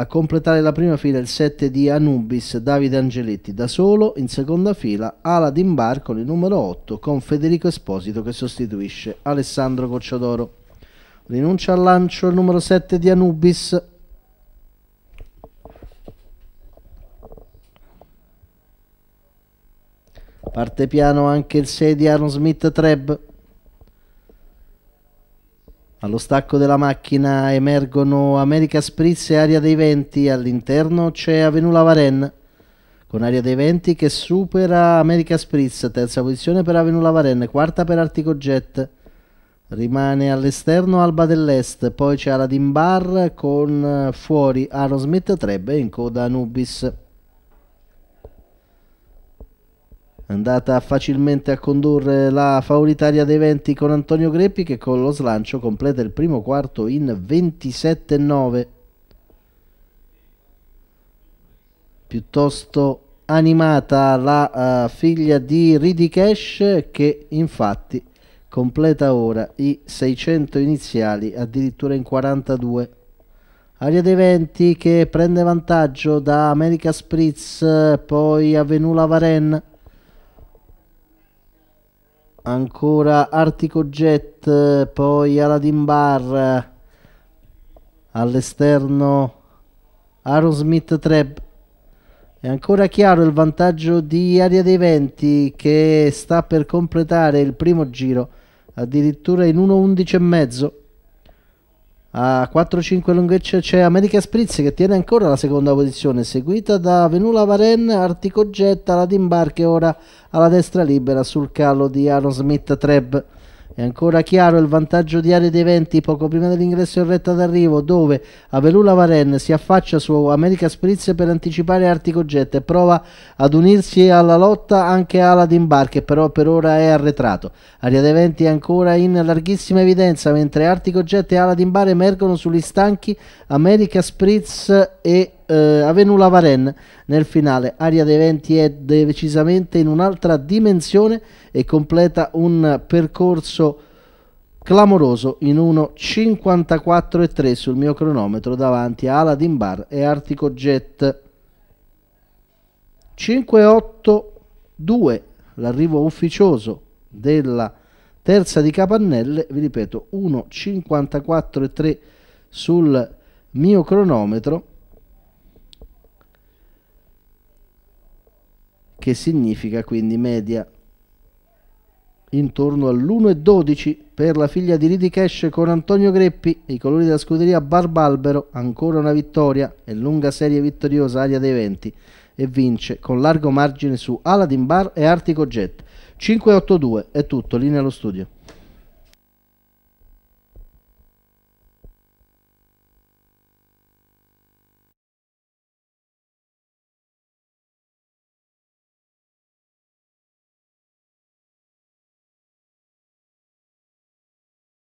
A completare la prima fila il 7 di Anubis Davide Angeletti da solo, in seconda fila ala d'imbarco il numero 8 con Federico Esposito che sostituisce Alessandro Cocciadoro. Rinuncia al lancio il numero 7 di Anubis. Parte piano anche il 6 di Aaron Smith Treb. Allo stacco della macchina emergono America Spritz e Aria dei Venti, all'interno c'è Avenue Lavaren con Aria dei Venti che supera America Spritz, terza posizione per Avenue Lavaren, quarta per Artico Jet. Rimane all'esterno Alba dell'Est, poi c'è Aladdin Bar con eh, fuori Aerosmith Trebbe in coda Anubis. andata facilmente a condurre la favoritaria dei venti con Antonio Greppi che con lo slancio completa il primo quarto in 27-9. Piuttosto animata la uh, figlia di Ridi Cash che infatti completa ora i 600 iniziali addirittura in 42. Aria dei venti che prende vantaggio da America Spritz, eh, poi Avenula Varenna ancora Artico Jet, poi Aladdin Bar, all'esterno Aerosmith Treb. È ancora chiaro il vantaggio di Aria dei Venti che sta per completare il primo giro addirittura in 1.11 e mezzo. A 4-5 lunghezze c'è America Spritz che tiene ancora la seconda posizione, seguita da Venula Varen, Articogetta, la che ora alla destra libera sul calo di Aaron Smith Treb. È ancora chiaro il vantaggio di aria dei Venti poco prima dell'ingresso in retta d'arrivo, dove Avelula Varen si affaccia su America Spritz per anticipare Artico Jet e prova ad unirsi alla lotta anche Aladdin Bar, che però per ora è arretrato. Aria dei Venti è ancora in larghissima evidenza, mentre Artico Jet e Aladimbar emergono sugli stanchi America Spritz e eh, Avenula Varen nel finale. Aria dei Venti è decisamente in un'altra dimensione e completa un percorso clamoroso in 1.54.3 sul mio cronometro davanti a Aladdin Bar e Artico Jet 5.8.2 l'arrivo ufficioso della terza di Capannelle vi ripeto 1.54.3 sul mio cronometro che significa quindi media intorno all'1,12 per la figlia di Ridikesh con Antonio Greppi, i colori della scuderia Barbalbero, ancora una vittoria e lunga serie vittoriosa aria dei venti e vince con largo margine su Aladdin Bar e Artico Jet. 582 è tutto, linea allo studio.